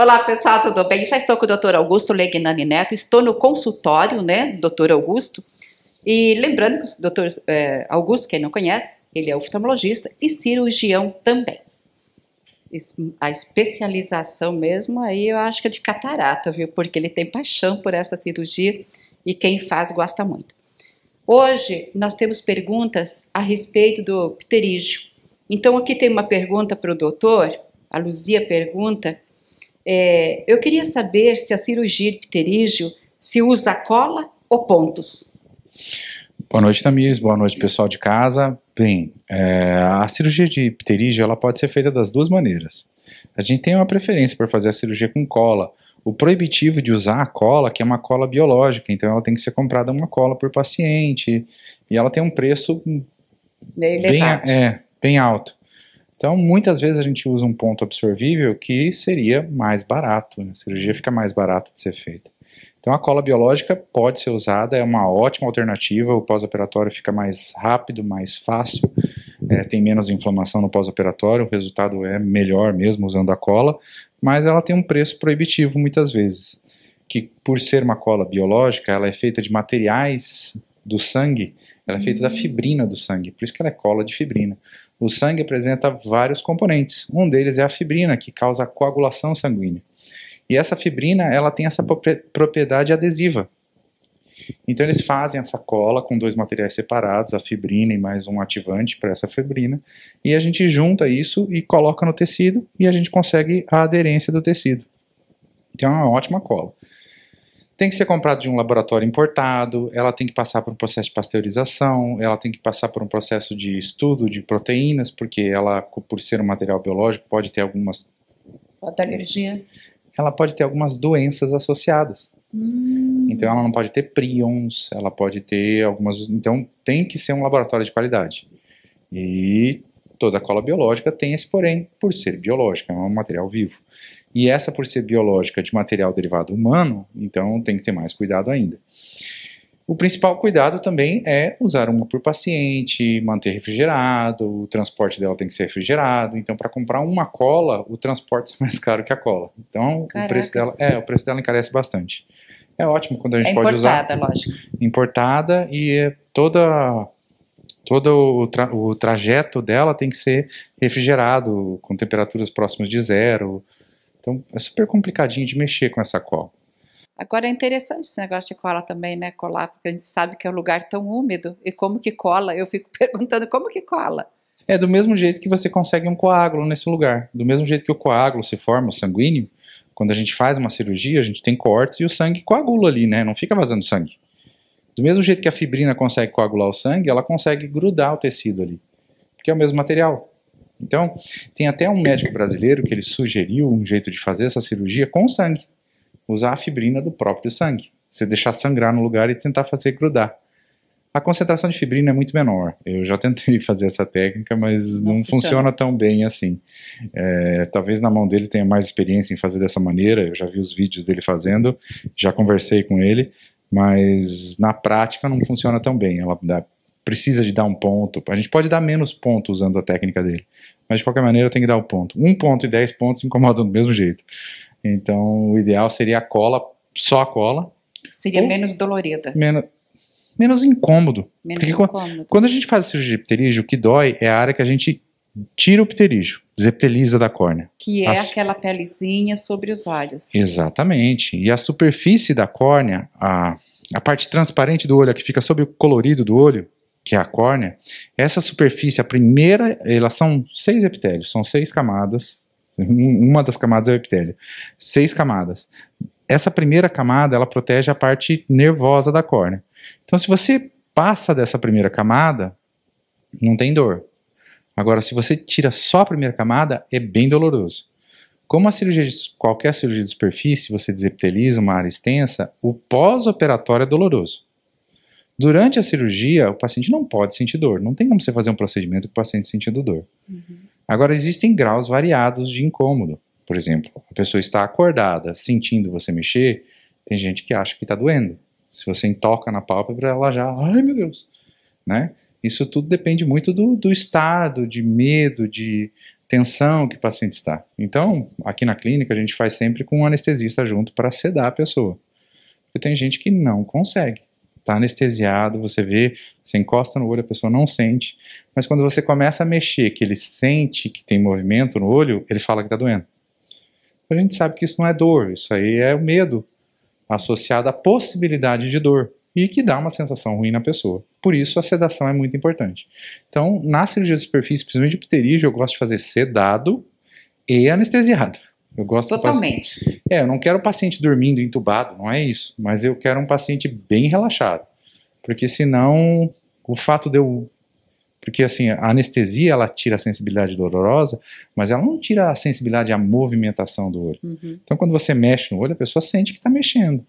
Olá, pessoal, tudo bem? Já estou com o Dr. Augusto Legnani Neto, estou no consultório, né, Dr. Augusto. E lembrando que o doutor é, Augusto, quem não conhece, ele é oftalmologista e cirurgião também. a especialização mesmo aí eu acho que é de catarata, viu? Porque ele tem paixão por essa cirurgia e quem faz gosta muito. Hoje nós temos perguntas a respeito do pterígio. Então aqui tem uma pergunta para o doutor, a Luzia pergunta é, eu queria saber se a cirurgia de pterígio se usa cola ou pontos. Boa noite, Tamires. Boa noite, pessoal de casa. Bem, é, a cirurgia de pterígio ela pode ser feita das duas maneiras. A gente tem uma preferência para fazer a cirurgia com cola. O proibitivo de usar a cola, que é uma cola biológica, então ela tem que ser comprada uma cola por paciente e ela tem um preço bem, é, bem alto. Então, muitas vezes a gente usa um ponto absorvível que seria mais barato, né? a cirurgia fica mais barata de ser feita. Então, a cola biológica pode ser usada, é uma ótima alternativa, o pós-operatório fica mais rápido, mais fácil, é, tem menos inflamação no pós-operatório, o resultado é melhor mesmo usando a cola, mas ela tem um preço proibitivo muitas vezes, que por ser uma cola biológica, ela é feita de materiais do sangue, ela é feita da hum. fibrina do sangue, por isso que ela é cola de fibrina. O sangue apresenta vários componentes. Um deles é a fibrina, que causa coagulação sanguínea. E essa fibrina, ela tem essa propriedade adesiva. Então eles fazem essa cola com dois materiais separados, a fibrina e mais um ativante para essa fibrina, e a gente junta isso e coloca no tecido e a gente consegue a aderência do tecido. Então é uma ótima cola tem que ser comprado de um laboratório importado, ela tem que passar por um processo de pasteurização, ela tem que passar por um processo de estudo de proteínas, porque ela, por ser um material biológico, pode ter algumas. Pode alergia. Ela pode ter algumas doenças associadas. Hum. Então ela não pode ter prions, ela pode ter algumas. Então tem que ser um laboratório de qualidade. E toda cola biológica tem esse porém, por ser biológica, é um material vivo. E essa, por ser biológica de material derivado humano, então tem que ter mais cuidado ainda. O principal cuidado também é usar uma por paciente, manter refrigerado, o transporte dela tem que ser refrigerado. Então, para comprar uma cola, o transporte é mais caro que a cola. Então, o preço, dela, é, o preço dela encarece bastante. É ótimo quando a gente é pode usar. Importada, lógico. Importada e é toda todo o, tra o trajeto dela tem que ser refrigerado com temperaturas próximas de zero então é super complicadinho de mexer com essa cola. Agora é interessante esse negócio de cola também, né? Colar, porque a gente sabe que é um lugar tão úmido. E como que cola? Eu fico perguntando como que cola. É do mesmo jeito que você consegue um coágulo nesse lugar. Do mesmo jeito que o coágulo se forma, o sanguíneo, quando a gente faz uma cirurgia, a gente tem cortes e o sangue coagula ali, né? Não fica vazando sangue. Do mesmo jeito que a fibrina consegue coagular o sangue, ela consegue grudar o tecido ali. Porque é o mesmo material. Então, tem até um médico brasileiro que ele sugeriu um jeito de fazer essa cirurgia com sangue. Usar a fibrina do próprio sangue. Você deixar sangrar no lugar e tentar fazer grudar. A concentração de fibrina é muito menor. Eu já tentei fazer essa técnica, mas não, não funciona. funciona. tão bem assim. É, talvez na mão dele tenha mais experiência em fazer dessa maneira. Eu já vi os vídeos dele fazendo, já conversei com ele, mas na prática não funciona tão bem. Ela dá precisa de dar um ponto. A gente pode dar menos ponto usando a técnica dele, mas de qualquer maneira tem que dar o um ponto. Um ponto e dez pontos incomodam do mesmo jeito. Então, o ideal seria a cola, só a cola. Seria menos dolorida. Menos, menos incômodo. Menos incômodo. Quando, quando, a gente faz a cirurgia de pterígio, o que dói é a área que a gente tira o pterígio, Zepteliza da córnea. Que é a... aquela pelezinha sobre os olhos. Exatamente. E a superfície da córnea, a, a parte transparente do olho, a que fica sob o colorido do olho, que é a córnea, essa superfície, a primeira, elas são seis epitélios, são seis camadas. Uma das camadas é o epitélio. Seis camadas. Essa primeira camada, ela protege a parte nervosa da córnea. Então, se você passa dessa primeira camada, não tem dor. Agora, se você tira só a primeira camada, é bem doloroso. Como a cirurgia de, qualquer cirurgia de superfície, você desepiteliza uma área extensa, o pós-operatório é doloroso. Durante a cirurgia, o paciente não pode sentir dor. Não tem como você fazer um procedimento com o paciente sentindo dor. Uhum. Agora, existem graus variados de incômodo. Por exemplo, a pessoa está acordada, sentindo você mexer, tem gente que acha que está doendo. Se você toca na pálpebra, ela já, ai meu Deus, né? Isso tudo depende muito do, do estado, de medo, de tensão que o paciente está. Então, aqui na clínica, a gente faz sempre com um anestesista junto para sedar a pessoa. Porque tem gente que não consegue está anestesiado, você vê, você encosta no olho, a pessoa não sente. Mas quando você começa a mexer, que ele sente que tem movimento no olho, ele fala que está doendo. A gente sabe que isso não é dor, isso aí é o medo associado à possibilidade de dor e que dá uma sensação ruim na pessoa. Por isso a sedação é muito importante. Então, na cirurgia de superfície, principalmente de pterígio, eu gosto de fazer sedado e anestesiado. Eu gosto Totalmente. Paciente... É, eu não quero o paciente dormindo entubado, não é isso. Mas eu quero um paciente bem relaxado. Porque senão, o fato de eu. Porque assim, a anestesia ela tira a sensibilidade dolorosa, mas ela não tira a sensibilidade à movimentação do olho. Uhum. Então, quando você mexe no olho, a pessoa sente que está mexendo.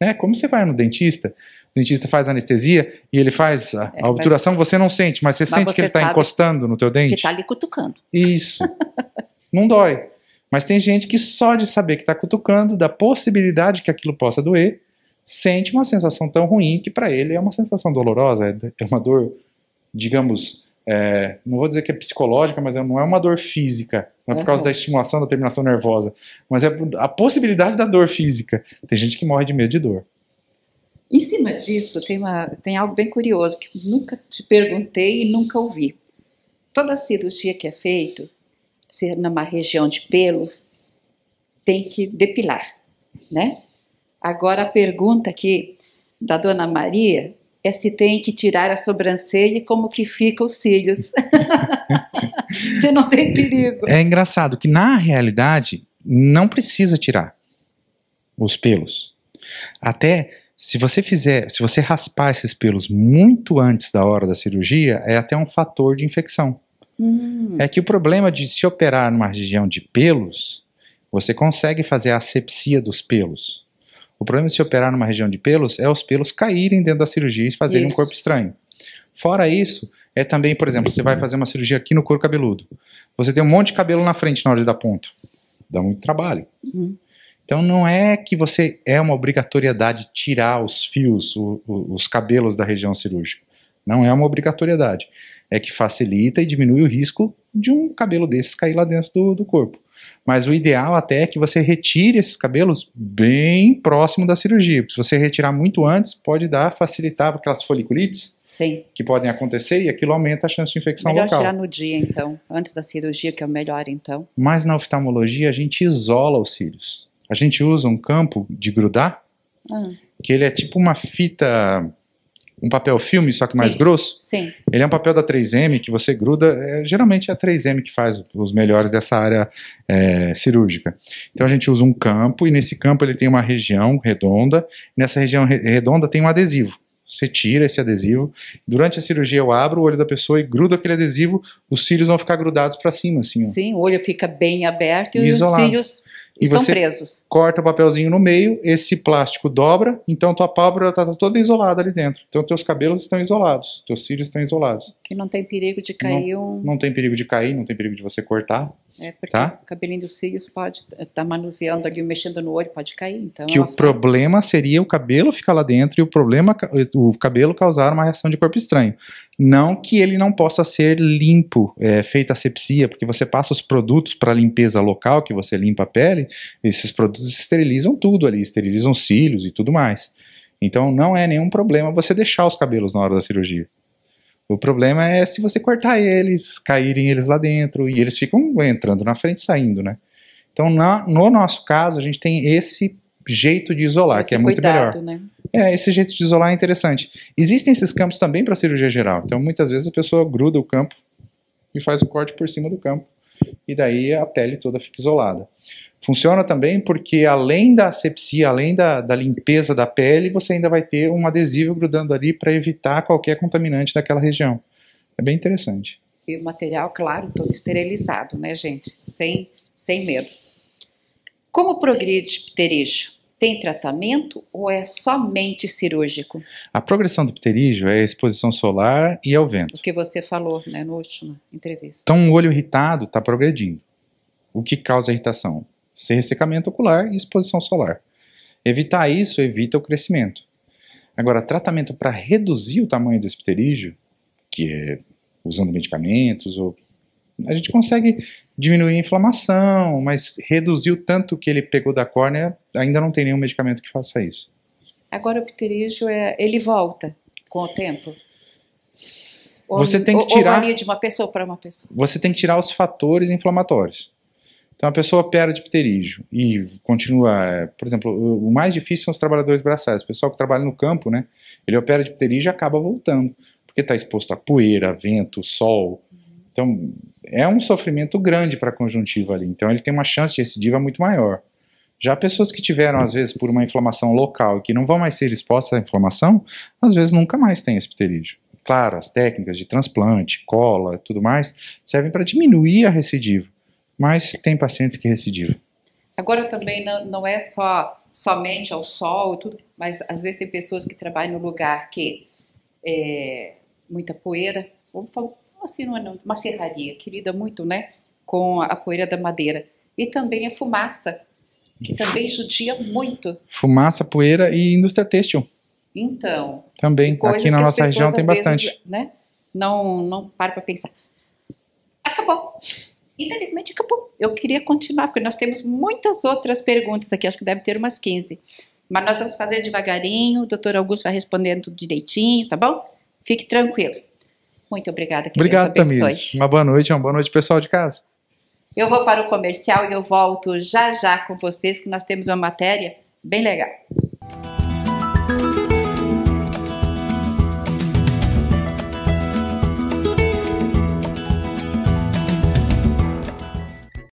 Né? Como você vai no dentista, o dentista faz anestesia e ele faz a, é, a obturação, você não sente, mas você mas sente você que ele está encostando no teu dente. Que está ali cutucando. Isso. não dói. Mas tem gente que só de saber que está cutucando, da possibilidade que aquilo possa doer, sente uma sensação tão ruim que para ele é uma sensação dolorosa, é, é uma dor, digamos, é, não vou dizer que é psicológica, mas é, não é uma dor física, não é por causa uhum. da estimulação da terminação nervosa, mas é a possibilidade da dor física. Tem gente que morre de medo de dor. Em cima disso, tem, uma, tem algo bem curioso que nunca te perguntei e nunca ouvi. Toda cirurgia que é feita, se numa região de pelos, tem que depilar, né? Agora a pergunta aqui da dona Maria é se tem que tirar a sobrancelha e como que fica os cílios. se não tem perigo. É engraçado que na realidade não precisa tirar os pelos. Até se você fizer, se você raspar esses pelos muito antes da hora da cirurgia, é até um fator de infecção. Hum. É que o problema de se operar numa região de pelos, você consegue fazer a asepsia dos pelos. O problema de se operar numa região de pelos é os pelos caírem dentro da cirurgia e fazerem isso. um corpo estranho. Fora isso, é também, por exemplo, você vai fazer uma cirurgia aqui no couro cabeludo. Você tem um monte de cabelo na frente na hora da ponta. Dá muito trabalho. Uhum. Então não é que você é uma obrigatoriedade tirar os fios, o, o, os cabelos da região cirúrgica. Não é uma obrigatoriedade. É que facilita e diminui o risco de um cabelo desses cair lá dentro do, do corpo. Mas o ideal até é que você retire esses cabelos bem próximo da cirurgia. Se você retirar muito antes, pode dar, facilitar aquelas foliculites Sim. que podem acontecer e aquilo aumenta a chance de infecção melhor local. Melhor tirar no dia, então, antes da cirurgia, que é o melhor, então. Mas na oftalmologia, a gente isola os cílios. A gente usa um campo de grudar, ah. que ele é tipo uma fita um papel filme, só que mais grosso. Sim. Ele é um papel da 3M que você gruda. É, geralmente é a 3M que faz os melhores dessa área é, cirúrgica. Então a gente usa um campo e nesse campo ele tem uma região redonda. nessa região re redonda tem um adesivo. Você tira esse adesivo. Durante a cirurgia, eu abro o olho da pessoa e grudo aquele adesivo. Os cílios vão ficar grudados para cima, assim. Ó. Sim, o olho fica bem aberto e, e os cílios estão presos. Corta o papelzinho no meio, esse plástico dobra, então tua pálpebra está toda isolada ali dentro. Então teus cabelos estão isolados, teus cílios estão isolados. E não tem perigo de cair não, um. Não tem perigo de cair, não tem perigo de você cortar. É, porque tá? o cabelinho dos cílios pode estar tá, tá manuseando ali, mexendo no olho, pode cair. Então que o problema seria o cabelo ficar lá dentro e o problema o cabelo causar uma reação de corpo estranho. Não que ele não possa ser limpo, é, feita asepsia, porque você passa os produtos para limpeza local, que você limpa a pele, esses produtos esterilizam tudo ali, esterilizam cílios e tudo mais. Então não é nenhum problema você deixar os cabelos na hora da cirurgia. O problema é se você cortar eles, caírem eles lá dentro, e eles ficam entrando na frente e saindo, né? Então, na, no nosso caso, a gente tem esse jeito de isolar, esse que é cuidado, muito melhor. Né? É, esse jeito de isolar é interessante. Existem esses campos também para cirurgia geral. Então, muitas vezes a pessoa gruda o campo e faz o corte por cima do campo e daí a pele toda fica isolada. Funciona também porque além da asepsia, além da, da limpeza da pele, você ainda vai ter um adesivo grudando ali para evitar qualquer contaminante daquela região. É bem interessante. E o material, claro, todo esterilizado, né, gente? Sem, sem medo. Como progride pterígio? Tem tratamento ou é somente cirúrgico? A progressão do pterígio é a exposição solar e ao vento. O que você falou né, na última entrevista. Então, o olho irritado está progredindo. O que causa a irritação? Ser ressecamento ocular e exposição solar. Evitar isso evita o crescimento. Agora, tratamento para reduzir o tamanho desse pterígio, que é usando medicamentos ou a gente consegue diminuir a inflamação, mas reduzir o tanto que ele pegou da córnea, ainda não tem nenhum medicamento que faça isso. Agora o pterígio, é, ele volta com o tempo? Ou, você tem que tirar, ou varia de uma pessoa para uma pessoa? Você tem que tirar os fatores inflamatórios. Então a pessoa opera de pterígio e continua, é, por exemplo, o mais difícil são os trabalhadores braçais, o pessoal que trabalha no campo, né? Ele opera de pterígio e acaba voltando, porque está exposto a poeira, vento, sol, então, é um sofrimento grande para a conjuntiva ali. Então, ele tem uma chance de recidiva muito maior. Já pessoas que tiveram, às vezes, por uma inflamação local e que não vão mais ser expostas à inflamação, às vezes nunca mais têm esse pterídeo. Claro, as técnicas de transplante, cola, tudo mais, servem para diminuir a recidiva. Mas tem pacientes que recidivam. Agora também não, não é só somente ao sol, tudo, mas às vezes tem pessoas que trabalham no lugar que é muita poeira. Vamos assim, uma, é uma serraria que lida muito né, com a poeira da madeira. E também a é fumaça, que também judia muito. Fumaça, poeira e indústria têxtil. Então. Também, aqui na nossa região tem vezes, bastante. Né, não, não para para pensar. Acabou. Infelizmente acabou. Eu queria continuar, porque nós temos muitas outras perguntas aqui, acho que deve ter umas 15. Mas nós vamos fazer devagarinho, o doutor Augusto vai respondendo tudo direitinho, tá bom? Fique tranquilos. Muito obrigada, que Obrigado, Deus abençoe. Uma boa noite, uma boa noite, pessoal de casa. Eu vou para o comercial e eu volto já já com vocês, que nós temos uma matéria bem legal.